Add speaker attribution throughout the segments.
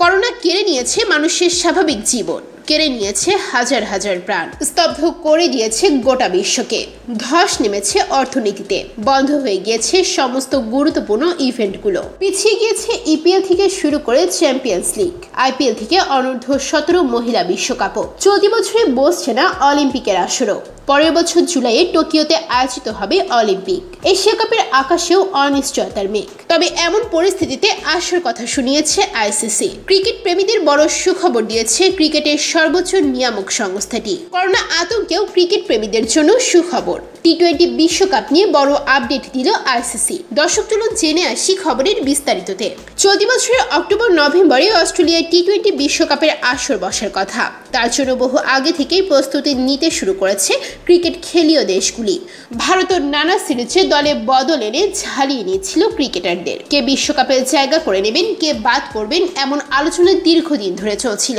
Speaker 1: corona কেড়ে নিয়েছে মানুষের স্বাভাবিক জীবন কেড়ে নিয়েছে হাজার হাজার প্রাণ স্তব্ধ করে দিয়েছে গোটা বিশ্বকে ধস নেমেছে অর্থনীতিতে বন্ধ হয়ে গিয়েছে সমস্ত গুরুত্বপূর্ণ ইভেন্টগুলো পিছিয়ে গিয়েছে ইপিএল e থেকে শুরু করে চ্যাম্পিয়ন্স লিগ আইপিএল থেকে অনূর্ধ্ব সতেরো মহিলা বিশ্বকাপও চলতি বছরে বসছে না অলিম্পিকের আসরও পরের বছর জুলাইয়ে টোকিওতে আয়োজিত হবে অলিম্পিক এশিয়া কাপের আকাশেও অনিশ্চয়তার মেঘ তবে এমন পরিস্থিতিতে আসার কথা শুনিয়েছে আইসিসি ক্রিকেট প্রেমীদের বড় সুখবর দিয়েছে ক্রিকেটের সর্বোচ্চ নিয়ামক সংস্থাটি করোনা আতঙ্কেও ক্রিকেট প্রেমীদের জন্য সুখবর টি টোয়েন্টি বিশ্বকাপ নিয়ে বড় আপডেট দিল আইসিসি দর্শক চলুন জেনে আসি খবরের বিস্তারিততে চলতি বছরের অক্টোবর নভেম্বরে অস্ট্রেলিয়ায় টি টোয়েন্টি বিশ্বকাপের আসর বসার কথা তার জন্য বহু আগে থেকেই প্রস্তুতি নিতে শুরু করেছে ক্রিকেট খেলীয় দেশগুলি ভারতের নানা সিরিজে দলে বদল এনে ঝালিয়ে নিয়েছিল ক্রিকেটারদের কে বিশ্বকাপের জায়গা করে নেবেন কে বাদ করবেন এমন আলোচনা দীর্ঘদিন ধরে চলছিল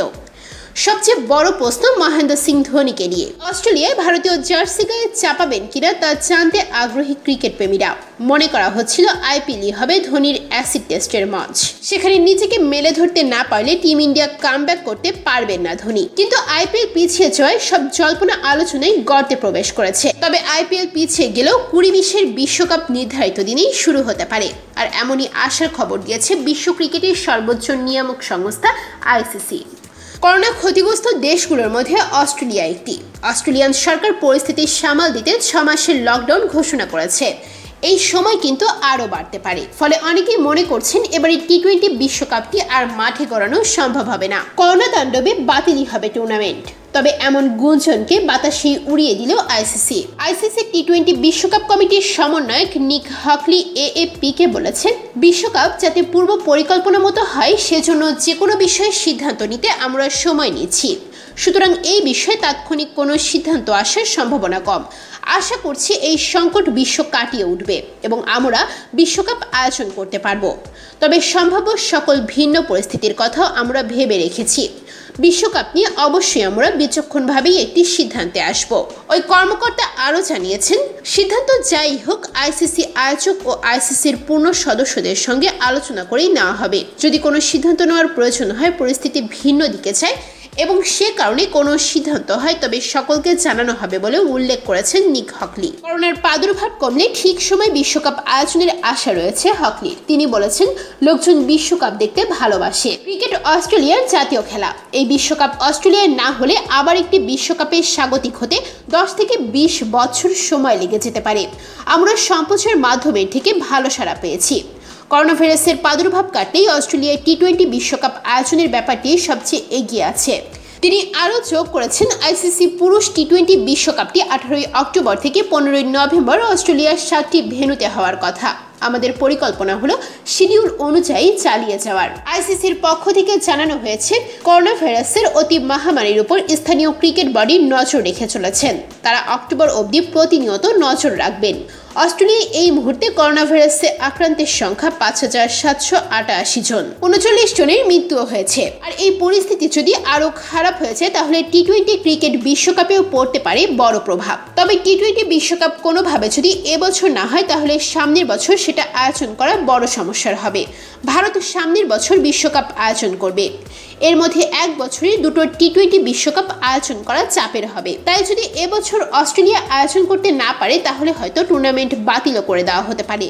Speaker 1: সবচেয়ে বড় প্রশ্ন মহেন্দ্র সিং ধোনিকে নিয়ে অস্ট্রেলিয়ায় ভারতীয় জার্সি গায়ে চাপাবেন কিনা তা জানতে আগ্রহী ক্রিকেট প্রেমীরা মনে করা হচ্ছিল আইপিএলই হবে ধোনির অ্যাসিড টেস্টের মঞ্চ সেখানে নিজেকে মেলে ধরতে না পারলে টিম ইন্ডিয়া কাম করতে পারবেন না ধোনি কিন্তু আইপিএল পিছিয়ে জয় সব জল্পনা আলোচনায় গর্তে প্রবেশ করেছে তবে আইপিএল পিছিয়ে গেলেও কুড়ি বিশ্বের বিশ্বকাপ নির্ধারিত দিনেই শুরু হতে পারে আর এমনই আশার খবর দিয়েছে বিশ্ব ক্রিকেটের সর্বোচ্চ নিয়ামক সংস্থা আইসিসি করোনা ক্ষতিগ্রস্ত দেশগুলোর মধ্যে অস্ট্রেলিয়া একটি অস্ট্রেলিয়ান সরকার পরিস্থিতি সামাল দিতে ছ মাসের লকডাউন ঘোষণা করেছে এই সময় কিন্তু আরও বাড়তে পারে ফলে অনেকেই মনে করছেন এবার এই টি টোয়েন্টি বিশ্বকাপটি আর মাঠে গড়ানো সম্ভব হবে না করোনা তাণ্ডবে বাতিলই হবে টুর্নামেন্ট তবে এমন গুঞ্জনকে বাতাসে উড়িয়ে দিল আইসিসি আইসিসি টি টোয়েন্টি বিশ্বকাপ কমিটির সমন্বয়ক নিক হকলি কে বলেছেন বিশ্বকাপ যাতে পূর্ব পরিকল্পনা মতো হয় সেজন্য যে কোনো বিষয়ে সিদ্ধান্ত নিতে আমরা সময় নিচ্ছি সুতরাং এই বিষয়ে তাৎক্ষণিক কোনো সিদ্ধান্ত আসার সম্ভাবনা কম আশা করছি এই সংকট বিশ্ব কাটিয়ে উঠবে এবং আমরা বিশ্বকাপ আয়োজন করতে পারব তবে সম্ভাব্য সকল ভিন্ন পরিস্থিতির কথাও আমরা ভেবে রেখেছি বিশ্বকাপ নিয়ে অবশ্যই আমরা বিচক্ষণভাবেই একটি সিদ্ধান্তে আসব ওই কর্মকর্তা আরও জানিয়েছেন সিদ্ধান্ত যাই হোক আইসিসি আয়োজক ও আইসিসির পূর্ণ সদস্যদের সঙ্গে আলোচনা করেই নেওয়া হবে যদি কোনো সিদ্ধান্ত নেওয়ার প্রয়োজন হয় পরিস্থিতি ভিন্ন দিকে যায় এবং সে কারণে কোনো সিদ্ধান্ত হয় তবে সকলকে জানানো হবে বলে উল্লেখ করেছেন নিক হকলি করোনার প্রাদুর্ভাব কমলে ঠিক সময় বিশ্বকাপ আয়োজনের আশা রয়েছে হকলির তিনি বলেছেন লোকজন বিশ্বকাপ দেখতে ভালোবাসে ক্রিকেট অস্ট্রেলিয়ার জাতীয় খেলা এই বিশ্বকাপ অস্ট্রেলিয়ায় না হলে আবার একটি বিশ্বকাপের স্বাগতিক হতে দশ থেকে বিশ বছর সময় লেগে যেতে পারে আমরা সম্প্রচার মাধ্যমে থেকে ভালো সাড়া পেয়েছি করোনা ভাইরাসের প্রাদুর্ভাব কাটলেই অস্ট্রেলিয়ায় টি টোয়েন্টি বিশ্বকাপ আয়োজনের ব্যাপারটি সবচেয়ে এগিয়ে আছে তিনি আরও যোগ করেছেন আইসিসি পুরুষ টি টোয়েন্টি বিশ্বকাপটি আঠারোই অক্টোবর থেকে পনেরোই নভেম্বর অস্ট্রেলিয়ার সাতটি ভেনুতে হওয়ার কথা আমাদের পরিকল্পনা হলো শিডিউল অনুযায়ী চালিয়ে যাওয়ার আইসিসির পক্ষ থেকে জানানো হয়েছে করোনা ভাইরাসের অতি মহামারীর উপর স্থানীয় ক্রিকেট বডি নজর রেখে চলেছেন তারা অক্টোবর অবধি প্রতিনিয়ত নজর রাখবেন অস্ট্রেলিয়ায় এই মুহূর্তে করোনা ভাইরাসে আক্রান্তের সংখ্যা পাঁচ হাজার সাতশো আটাশি জন উনচল্লিশ জনের মৃত্যুও হয়েছে আর এই পরিস্থিতি যদি আরও খারাপ হয়েছে তাহলে টি টোয়েন্টি ক্রিকেট বিশ্বকাপেও পড়তে পারে বড় প্রভাব তবে টি টোয়েন্টি বিশ্বকাপ কোনোভাবে যদি এবছর না হয় তাহলে সামনের বছর সেটা আয়োজন করা বড় সমস্যার হবে ভারত সামনের বছর বিশ্বকাপ আয়োজন করবে এর মধ্যে এক বছরে দুটো টি টোয়েন্টি বিশ্বকাপ আয়োজন করা চাপের হবে তাই যদি এবছর অস্ট্রেলিয়া আয়োজন করতে না পারে তাহলে হয়তো টুর্নামেন্ট বাতিলও করে দেওয়া হতে পারে